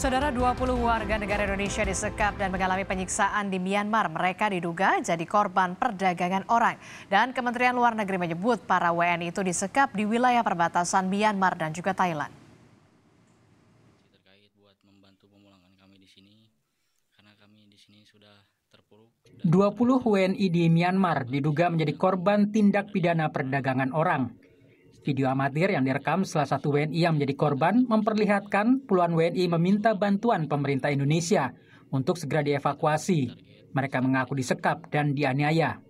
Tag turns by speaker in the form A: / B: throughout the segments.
A: Saudara 20 warga negara Indonesia disekap dan mengalami penyiksaan di Myanmar. Mereka diduga jadi korban perdagangan orang. Dan Kementerian Luar Negeri menyebut para WNI itu disekap di wilayah perbatasan Myanmar dan juga Thailand.
B: Terkait buat membantu pemulangan kami di sini, karena kami di sini sudah 20 WNI di Myanmar diduga menjadi korban tindak pidana perdagangan orang. Video amatir yang direkam salah satu WNI yang menjadi korban memperlihatkan puluhan WNI meminta bantuan pemerintah Indonesia untuk segera dievakuasi. Mereka mengaku disekap dan dianiaya.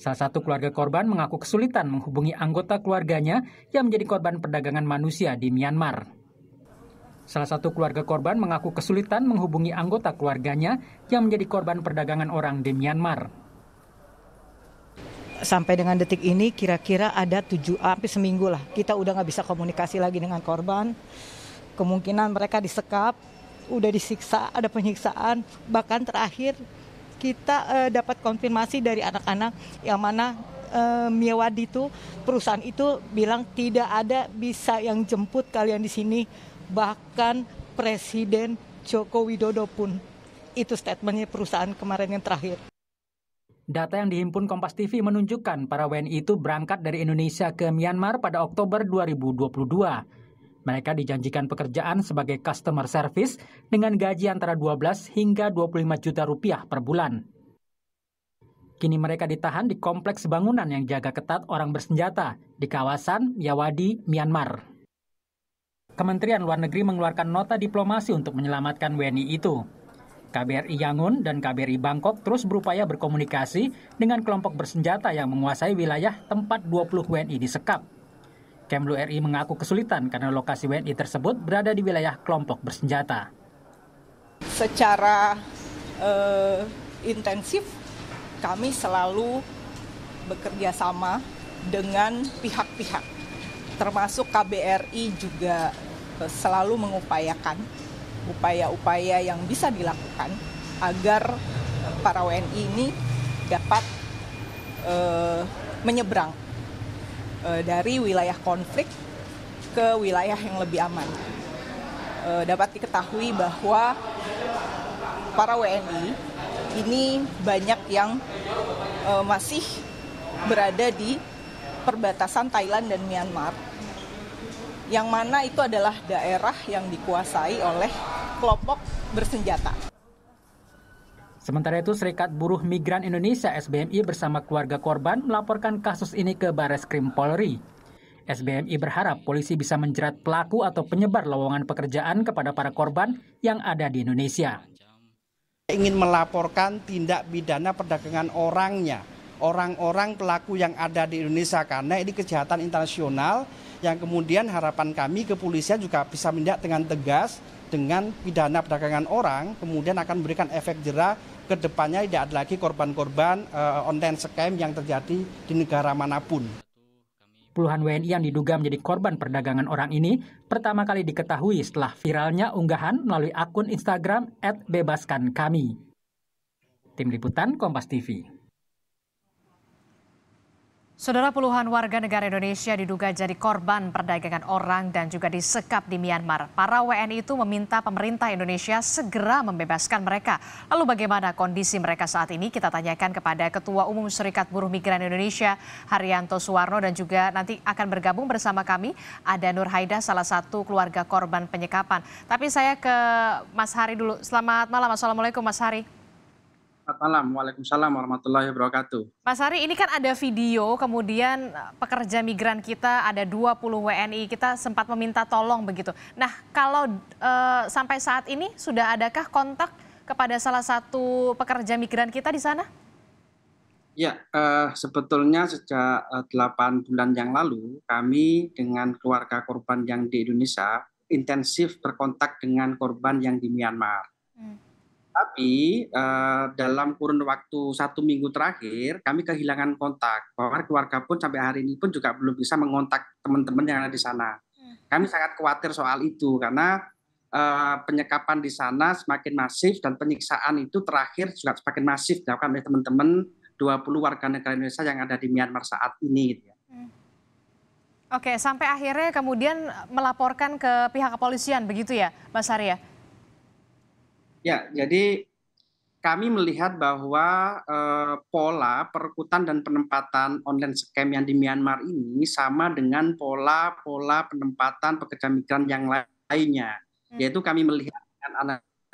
B: Salah satu keluarga korban mengaku kesulitan menghubungi anggota keluarganya yang menjadi korban perdagangan manusia di Myanmar. Salah satu keluarga korban mengaku kesulitan menghubungi anggota keluarganya yang menjadi korban perdagangan orang di Myanmar
C: sampai dengan detik ini kira-kira ada tujuh hampir seminggu lah kita udah nggak bisa komunikasi lagi dengan korban kemungkinan mereka disekap udah disiksa ada penyiksaan bahkan terakhir kita uh, dapat konfirmasi dari anak-anak yang mana uh, eh, Miawadi itu perusahaan itu bilang tidak ada bisa yang jemput kalian di sini bahkan Presiden Joko Widodo pun itu statementnya perusahaan kemarin yang terakhir
B: Data yang dihimpun Kompas TV menunjukkan para WNI itu berangkat dari Indonesia ke Myanmar pada Oktober 2022. Mereka dijanjikan pekerjaan sebagai customer service dengan gaji antara 12 hingga 25 juta rupiah per bulan. Kini mereka ditahan di kompleks bangunan yang jaga ketat orang bersenjata di kawasan Yawadi, Myanmar. Kementerian Luar Negeri mengeluarkan nota diplomasi untuk menyelamatkan WNI itu. KBRI Yangon dan KBRI Bangkok terus berupaya berkomunikasi dengan kelompok bersenjata yang menguasai wilayah tempat 20 WNI disekap. Kemlu RI mengaku kesulitan karena lokasi WNI tersebut berada di wilayah kelompok bersenjata.
A: Secara eh, intensif kami selalu bekerja sama dengan pihak-pihak termasuk KBRI juga eh, selalu mengupayakan upaya-upaya yang bisa dilakukan agar para WNI ini dapat e, menyeberang e, dari wilayah
C: konflik ke wilayah yang lebih aman. E, dapat diketahui bahwa para WNI ini banyak yang e, masih berada di perbatasan Thailand dan
A: Myanmar yang mana itu adalah daerah yang dikuasai oleh
B: kelompok bersenjata. Sementara itu, Serikat Buruh Migran Indonesia (SBMI) bersama keluarga korban melaporkan kasus ini ke Baris Krim Polri. SBMI berharap polisi bisa menjerat pelaku atau penyebar lowongan pekerjaan kepada para korban yang ada di Indonesia. Ingin melaporkan tindak pidana perdagangan
D: orangnya, orang-orang pelaku yang ada di Indonesia karena ini kejahatan internasional yang kemudian harapan kami kepolisian juga bisa menindak dengan tegas dengan pidana perdagangan orang, kemudian akan memberikan efek jerah ke depannya tidak ada lagi korban-korban
B: uh, online scam yang terjadi di negara manapun. Puluhan WNI yang diduga menjadi korban perdagangan orang ini pertama kali diketahui setelah viralnya unggahan melalui akun Instagram @bebaskankami. Tim Liputan Kompas TV.
A: Saudara puluhan warga negara Indonesia diduga jadi korban perdagangan orang dan juga disekap di Myanmar. Para WNI itu meminta pemerintah Indonesia segera membebaskan mereka. Lalu bagaimana kondisi mereka saat ini? Kita tanyakan kepada Ketua Umum Serikat Buruh Migran Indonesia, Haryanto Suwarno dan juga nanti akan bergabung bersama kami ada Nur Haida, salah satu keluarga korban penyekapan. Tapi saya ke Mas Hari dulu. Selamat malam. Assalamualaikum Mas Hari.
D: Selamat malam. Waalaikumsalam warahmatullahi wabarakatuh.
A: Mas Ari, ini kan ada video kemudian eh, pekerja migran kita ada 20 WNI kita sempat meminta tolong begitu. Nah, kalau e, sampai saat ini sudah adakah kontak kepada salah satu pekerja migran kita di sana?
D: Ya, e, sebetulnya sejak delapan bulan yang lalu kami dengan keluarga korban yang di Indonesia intensif berkontak dengan korban yang di Myanmar tapi uh, dalam kurun waktu satu minggu terakhir, kami kehilangan kontak. bahwa keluarga pun sampai hari ini pun juga belum bisa mengontak teman-teman yang ada di sana. Hmm. Kami sangat khawatir soal itu karena uh, penyekapan di sana semakin masif dan penyiksaan itu terakhir juga semakin masif dilakukan oleh teman-teman 20 warga negara Indonesia yang ada di Myanmar saat ini. Gitu ya. Hmm.
A: Oke, sampai akhirnya kemudian melaporkan ke pihak kepolisian begitu ya, Mas Arya?
D: Ya, jadi kami melihat bahwa eh, pola perekutan dan penempatan online scam yang di Myanmar ini sama dengan pola-pola penempatan pekerja migran yang lainnya. Hmm. Yaitu kami melihat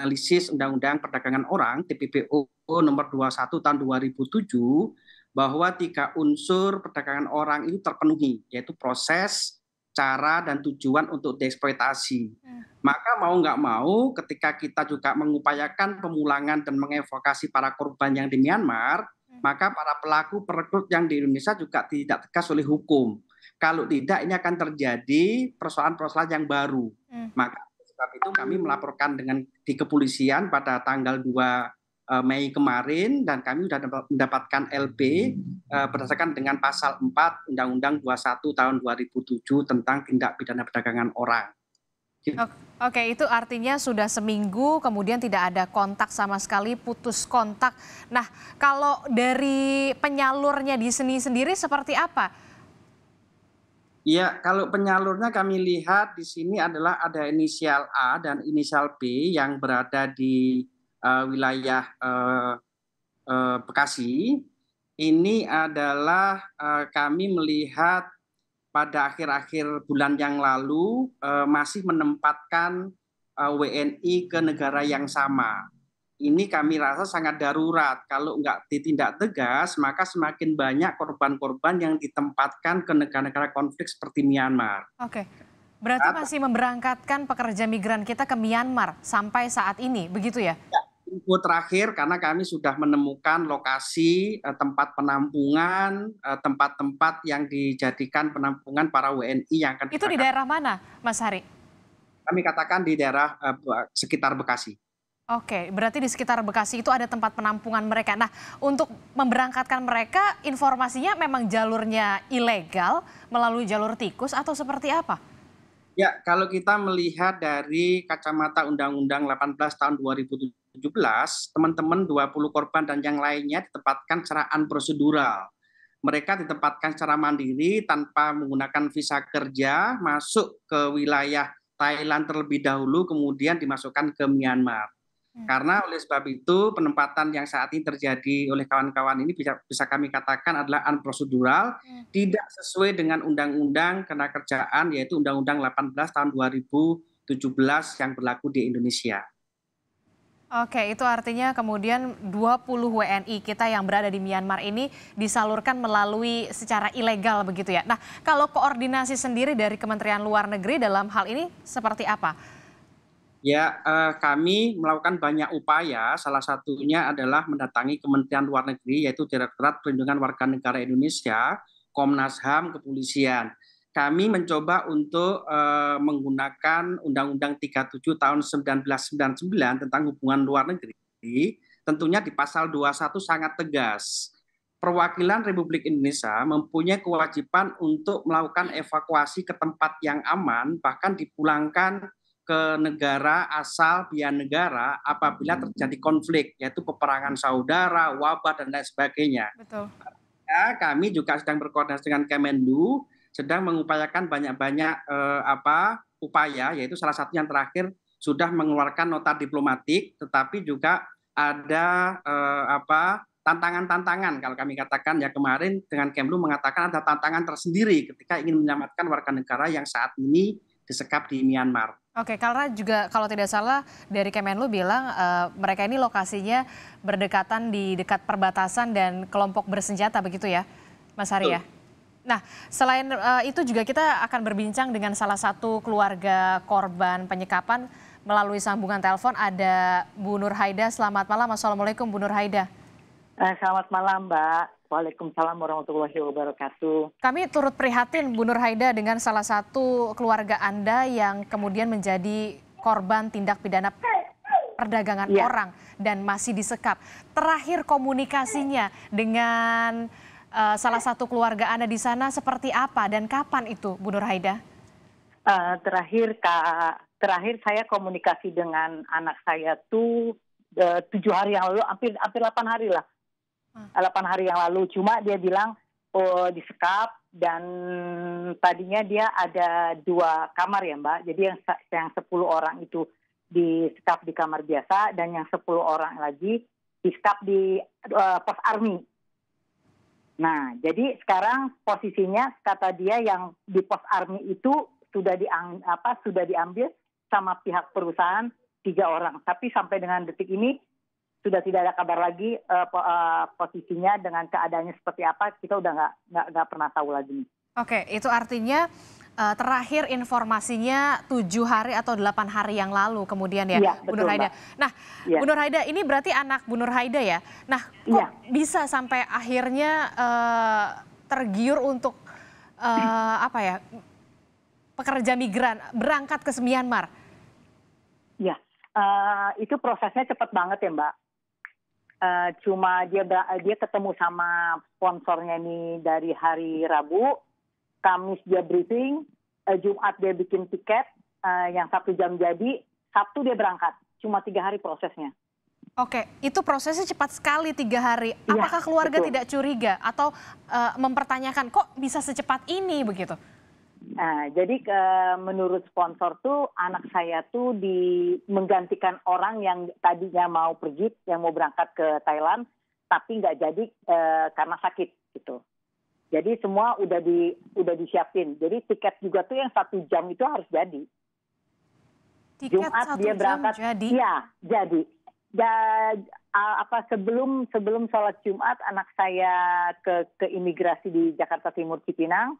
D: analisis Undang-Undang Perdagangan Orang TPPO nomor 21 tahun 2007 bahwa tiga unsur perdagangan orang itu terpenuhi yaitu proses, cara dan tujuan untuk dieksploitasi. Hmm. Maka mau nggak mau ketika kita juga mengupayakan pemulangan dan mengevokasi para korban yang di Myanmar, hmm. maka para pelaku perekrut yang di Indonesia juga tidak tegas oleh hukum. Kalau tidak ini akan terjadi persoalan-persoalan yang baru. Hmm. Maka sebab itu kami melaporkan dengan di kepolisian pada tanggal 2 Eh, Mei kemarin dan kami sudah mendapatkan LP eh, berdasarkan dengan pasal 4 Undang-Undang 21 tahun 2007 tentang tindak pidana perdagangan orang. Gitu.
A: Oke, itu artinya sudah seminggu kemudian tidak ada kontak sama sekali, putus kontak. Nah, kalau dari penyalurnya di seni sendiri seperti apa?
D: Iya, kalau penyalurnya kami lihat di sini adalah ada inisial A dan inisial B yang berada di uh, wilayah uh, uh, Bekasi ini adalah uh, kami melihat pada akhir-akhir bulan yang lalu uh, masih menempatkan uh, WNI ke negara yang sama. Ini kami rasa sangat darurat. Kalau nggak ditindak tegas, maka semakin banyak korban-korban yang ditempatkan ke negara-negara konflik seperti Myanmar.
A: Oke, berarti masih memberangkatkan pekerja migran kita ke Myanmar sampai saat ini, begitu ya? ya
D: info terakhir karena kami sudah menemukan lokasi eh, tempat penampungan, eh, tempat-tempat yang dijadikan penampungan para WNI yang akan Itu di daerah mana, Mas Hari? Kami katakan di daerah eh, sekitar Bekasi.
A: Oke, berarti di sekitar Bekasi itu ada tempat penampungan mereka. Nah, untuk memberangkatkan mereka, informasinya memang jalurnya ilegal melalui jalur tikus atau seperti apa?
D: Ya, kalau kita melihat dari kacamata Undang-Undang 18 tahun 2017 17, teman-teman 20 korban dan yang lainnya ditempatkan secara prosedural. Mereka ditempatkan secara mandiri tanpa menggunakan visa kerja, masuk ke wilayah Thailand terlebih dahulu, kemudian dimasukkan ke Myanmar. Hmm. Karena oleh sebab itu penempatan yang saat ini terjadi oleh kawan-kawan ini bisa bisa kami katakan adalah unprocedural, prosedural hmm. tidak sesuai dengan undang-undang kena kerjaan yaitu Undang-Undang 18 tahun 2017 yang berlaku di Indonesia.
A: Oke, itu artinya kemudian 20 WNI kita yang berada di Myanmar ini disalurkan melalui secara ilegal begitu ya. Nah, kalau koordinasi sendiri dari Kementerian Luar Negeri dalam hal ini seperti apa?
D: Ya, eh, kami melakukan banyak upaya. Salah satunya adalah mendatangi Kementerian Luar Negeri, yaitu Direktorat Perlindungan Warga Negara Indonesia, Komnas HAM, Kepolisian kami mencoba untuk uh, menggunakan Undang-Undang 37 tahun 1999 tentang hubungan luar negeri, tentunya di pasal 21 sangat tegas. Perwakilan Republik Indonesia mempunyai kewajiban untuk melakukan evakuasi ke tempat yang aman, bahkan dipulangkan ke negara asal biaya negara apabila terjadi konflik, yaitu peperangan saudara, wabah, dan lain sebagainya. Betul. Ya, kami juga sedang berkoordinasi dengan Kemenlu sedang mengupayakan banyak-banyak eh, apa upaya yaitu salah satu yang terakhir sudah mengeluarkan nota diplomatik tetapi juga ada eh, apa tantangan-tantangan kalau kami katakan ya kemarin dengan Kemlu mengatakan ada tantangan tersendiri ketika ingin menyelamatkan warga negara yang saat ini disekap di Myanmar.
A: Oke, karena juga kalau tidak salah dari Kemenlu bilang uh, mereka ini lokasinya berdekatan di dekat perbatasan dan kelompok bersenjata begitu ya, Mas Arya. ya? Nah, selain uh, itu juga kita akan berbincang dengan salah satu keluarga korban penyekapan melalui sambungan telepon ada Bu Nur Haida. Selamat malam, Assalamualaikum Bu Nur Haida.
C: Eh, selamat malam Mbak. Waalaikumsalam warahmatullahi wabarakatuh.
A: Kami turut prihatin Bu Nur Haida dengan salah satu keluarga Anda yang kemudian menjadi korban tindak pidana perdagangan ya. orang dan masih disekap. Terakhir komunikasinya dengan uh, salah satu keluarga Anda di sana seperti apa dan kapan itu, Bu Nur
C: Haida? Uh, terakhir Kak, terakhir saya komunikasi dengan anak saya tuh eh, tujuh hari yang lalu, hampir hampir delapan hari lah, ah. delapan hari yang lalu. Cuma dia bilang oh, disekap dan tadinya dia ada dua kamar ya Mbak. Jadi yang yang sepuluh orang itu di disekap di kamar biasa dan yang sepuluh orang lagi di disekap di uh, pos army. Nah, jadi sekarang posisinya kata dia yang di pos army itu sudah di apa sudah diambil sama pihak perusahaan tiga orang, tapi sampai dengan detik ini sudah tidak ada kabar lagi uh, po, uh, posisinya dengan keadaannya seperti apa kita udah nggak nggak pernah tahu lagi.
A: Oke, itu artinya uh, terakhir informasinya tujuh hari atau delapan hari yang lalu kemudian ya, ya Bu Nur Haida. Nah, ya. Bu Nur Haida ini berarti anak Bu Nur Haida ya. Nah, kok ya. bisa sampai akhirnya uh, tergiur untuk uh, apa ya pekerja migran berangkat ke Myanmar?
C: Ya, uh, itu prosesnya cepat banget ya Mbak. Uh, cuma dia dia ketemu sama sponsornya ini dari hari Rabu Kamis dia briefing, uh, Jumat dia bikin tiket uh, yang satu jam jadi, Sabtu dia berangkat. Cuma tiga hari prosesnya.
A: Oke, itu prosesnya cepat sekali tiga hari. Iya, Apakah ya, keluarga betul. tidak curiga atau uh, mempertanyakan kok bisa secepat ini begitu?
C: Nah, jadi ke, menurut sponsor tuh anak saya tuh di menggantikan orang yang tadinya mau pergi, yang mau berangkat ke Thailand, tapi nggak jadi uh, karena sakit gitu. Jadi semua udah di udah disiapin. Jadi tiket juga tuh yang satu jam itu harus jadi. Tiket Jumat satu dia berangkat, jadi. Iya, jadi. Ya, apa sebelum sebelum sholat Jumat anak saya ke ke imigrasi di Jakarta Timur Cipinang.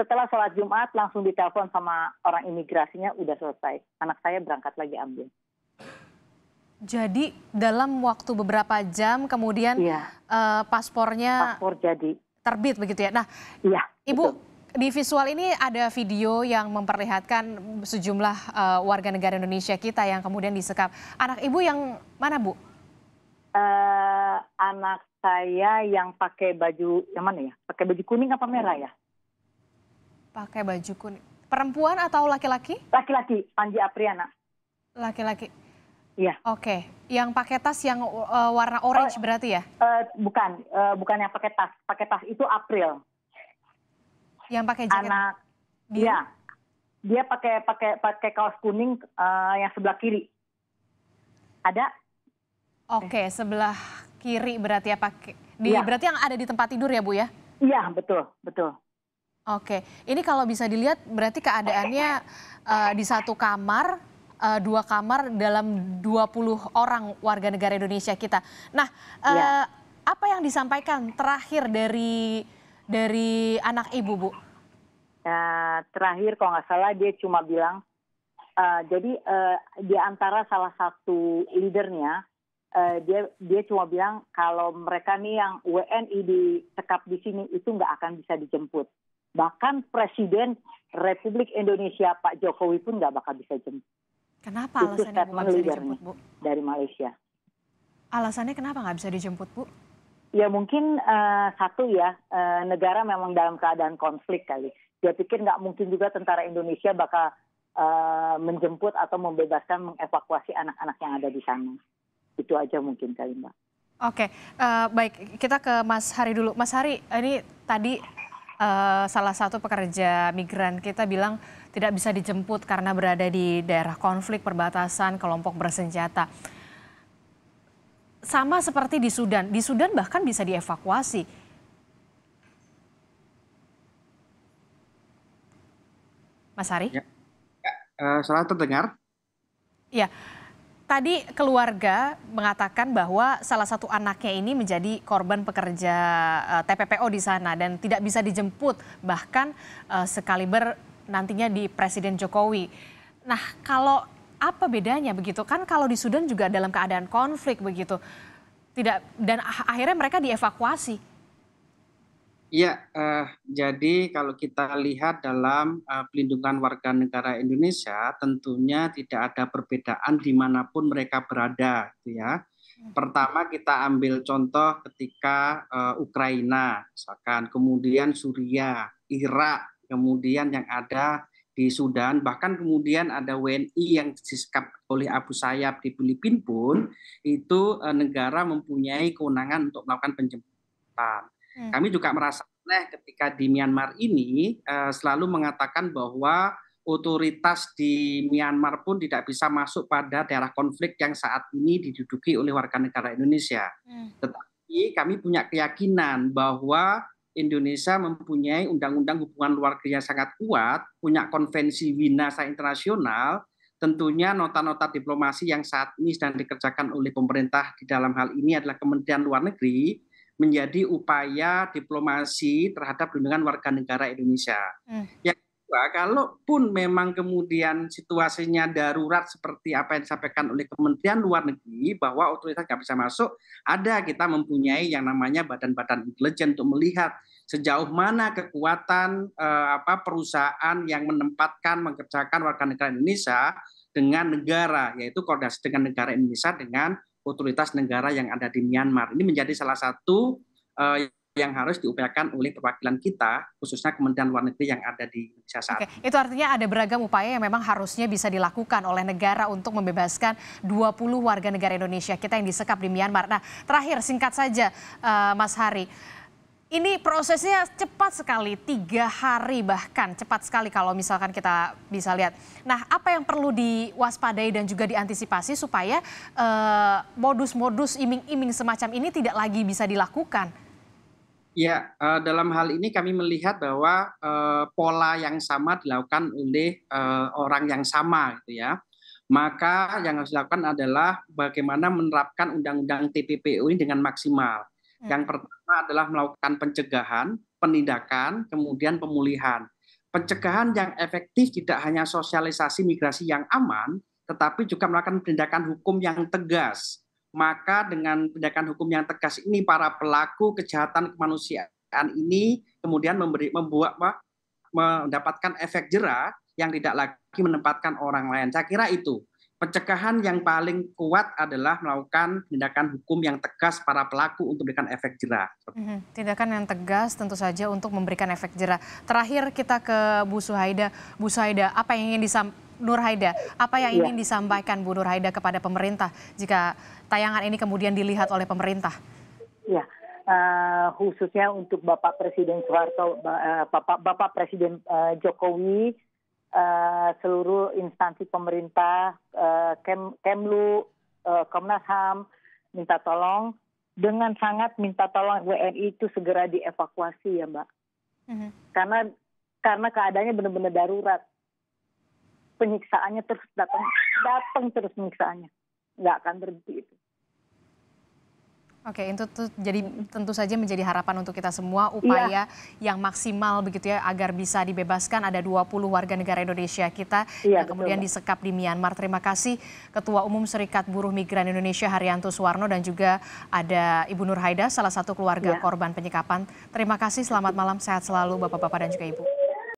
C: Setelah sholat Jumat langsung ditelepon sama orang imigrasinya udah selesai. Anak saya berangkat lagi ambil.
A: Jadi dalam waktu beberapa jam kemudian iya. uh, paspornya paspor jadi terbit begitu ya. Nah, ya, Ibu betul. di visual ini ada video yang memperlihatkan sejumlah uh, warga negara Indonesia kita yang kemudian disekap. Anak Ibu yang mana, Bu?
C: Uh, anak saya yang pakai baju yang mana ya? Pakai baju kuning apa merah ya?
A: Pakai baju kuning. Perempuan atau laki-laki? Laki-laki, Panji Apriana. Laki-laki. Iya. Oke, okay. yang pakai tas yang uh, warna orange oh, berarti ya? Uh, bukan, uh, bukan
C: yang pakai tas. Pakai tas itu April. Yang pakai jaket? Anak, iya. Dia pakai pakai pakai kaos kuning uh, yang sebelah kiri. Ada?
A: Oke, okay, eh. sebelah kiri berarti ya pakai. Di, ya. Berarti yang ada di tempat tidur ya Bu ya?
C: Iya, betul, betul.
A: Oke, ini kalau bisa dilihat berarti keadaannya uh, di satu kamar uh, dua kamar dalam 20 orang warga negara Indonesia kita. Nah, uh, ya. apa yang disampaikan
C: terakhir dari dari anak ibu, Bu? Nah, terakhir kalau nggak salah dia cuma bilang, uh, jadi uh, di antara salah satu leadernya, uh, dia dia cuma bilang kalau mereka nih yang WNI di sekap di sini itu nggak akan bisa dijemput. Bahkan Presiden Republik Indonesia Pak Jokowi pun nggak bakal bisa jemput
A: Kenapa itu alasannya nggak bisa dijemput, Bu?
C: Dari Malaysia. Alasannya kenapa nggak bisa dijemput, Bu? Ya mungkin uh, satu ya, uh, negara memang dalam keadaan konflik kali. Dia pikir nggak mungkin juga tentara Indonesia bakal uh, menjemput atau membebaskan mengevakuasi anak-anak yang ada di sana. Itu aja mungkin kali Mbak.
A: Oke, okay. uh, baik kita ke Mas Hari dulu. Mas Hari, ini tadi Eh, salah satu pekerja migran kita bilang tidak bisa dijemput karena berada di daerah konflik perbatasan kelompok bersenjata. Sama seperti di Sudan, di Sudan bahkan bisa dievakuasi.
D: Mas Hari? Ya. Ya, uh, eh, salah terdengar?
A: Ya, tadi keluarga mengatakan bahwa salah satu anaknya ini menjadi korban pekerja eh, TPPO di sana dan tidak bisa dijemput bahkan uh, sekaliber nantinya di Presiden Jokowi. Nah, kalau apa bedanya begitu? Kan kalau di Sudan juga dalam keadaan konflik begitu. Tidak dan ah, akhirnya mereka dievakuasi.
D: Ya, eh, jadi kalau kita lihat dalam eh, pelindungan warga negara Indonesia, tentunya tidak ada perbedaan dimanapun mereka berada, gitu ya. Hmm. Pertama kita ambil contoh ketika eh, Ukraina, misalkan, kemudian Suriah, Irak, kemudian yang ada di Sudan, bahkan kemudian ada WNI yang disekap oleh Abu Sayyaf di Filipina pun, itu eh, negara mempunyai kewenangan untuk melakukan penjemputan Hmm. Kami juga merasa aneh ketika di Myanmar ini uh, selalu mengatakan bahwa otoritas di Myanmar pun tidak bisa masuk pada daerah konflik yang saat ini diduduki oleh warga negara Indonesia. Hmm. Tetapi kami punya keyakinan bahwa Indonesia mempunyai undang-undang hubungan luar negeri yang sangat kuat, punya konvensi Winasa internasional, tentunya nota-nota diplomasi yang saat ini sedang dikerjakan oleh pemerintah di dalam hal ini adalah Kementerian Luar Negeri, menjadi upaya diplomasi terhadap lindungan warga negara Indonesia. Hmm. Yang kedua, kalaupun memang kemudian situasinya darurat seperti apa yang disampaikan oleh Kementerian Luar Negeri bahwa otoritas tidak bisa masuk, ada kita mempunyai yang namanya badan-badan intelijen untuk melihat sejauh mana kekuatan eh, apa perusahaan yang menempatkan mengerjakan warga negara Indonesia dengan negara yaitu koordinasi dengan negara Indonesia dengan otoritas negara yang ada di Myanmar. Ini menjadi salah satu eh, yang harus diupayakan oleh perwakilan kita, khususnya Kementerian Luar Negeri yang ada di Indonesia saat
A: Itu artinya ada beragam upaya yang memang harusnya bisa dilakukan oleh negara untuk membebaskan 20 warga negara Indonesia kita yang disekap di Myanmar. Nah, terakhir singkat saja, eh, Mas Hari. Ini prosesnya cepat sekali, tiga hari bahkan cepat sekali kalau misalkan kita bisa lihat. Nah, apa yang perlu diwaspadai dan juga diantisipasi supaya eh, modus-modus uh, iming-iming semacam ini tidak lagi bisa dilakukan?
D: Ya, uh, dalam hal ini kami melihat bahwa uh, pola yang sama dilakukan oleh uh, orang yang sama, gitu ya maka yang harus dilakukan adalah bagaimana menerapkan undang-undang TPPU ini dengan maksimal. Yang hmm. pertama adalah melakukan pencegahan, penindakan, kemudian pemulihan. Pencegahan yang efektif tidak hanya sosialisasi migrasi yang aman, tetapi juga melakukan penindakan hukum yang tegas. Maka dengan penindakan hukum yang tegas ini para pelaku kejahatan kemanusiaan ini kemudian memberi membuat mendapatkan efek jerah yang tidak lagi menempatkan orang lain. Saya kira itu. Pencegahan yang paling kuat adalah melakukan tindakan hukum yang tegas para pelaku untuk memberikan efek jerah.
B: Mhm,
A: tindakan yang tegas tentu saja untuk memberikan efek jerah. Terakhir kita ke Bu Suhaida. Bu Suhaida, apa yang ingin disampaikan? Nur Haida, apa yang iya. ingin disampaikan Bu Nur Haida kepada pemerintah jika tayangan ini kemudian dilihat oleh pemerintah?
C: Ya, uh, khususnya untuk Bapak Presiden Soeharto, uh, Bapak Bapak Presiden uh, Jokowi uh, seluruh instansi pemerintah, uh, Kem, Kemlu, uh, Komnas Ham minta tolong dengan sangat minta tolong WNI itu segera dievakuasi ya Mbak, mm-hmm. karena karena keadaannya benar-benar darurat, penyiksaannya terus datang datang terus penyiksaannya, nggak akan berhenti itu.
A: Oke, itu tuh jadi hmm. tentu saja menjadi harapan untuk kita semua iya. upaya ya. yang maksimal begitu ya agar bisa dibebaskan ada 20 warga negara Indonesia kita ya, yang betul. kemudian disekap di Myanmar. Terima kasih Ketua Umum Serikat Buruh Migran Indonesia Haryanto Suwarno dan juga ada Ibu Nur Haida salah satu keluarga ya. korban penyekapan. Terima kasih, selamat malam, sehat selalu Bapak-bapak dan juga Ibu.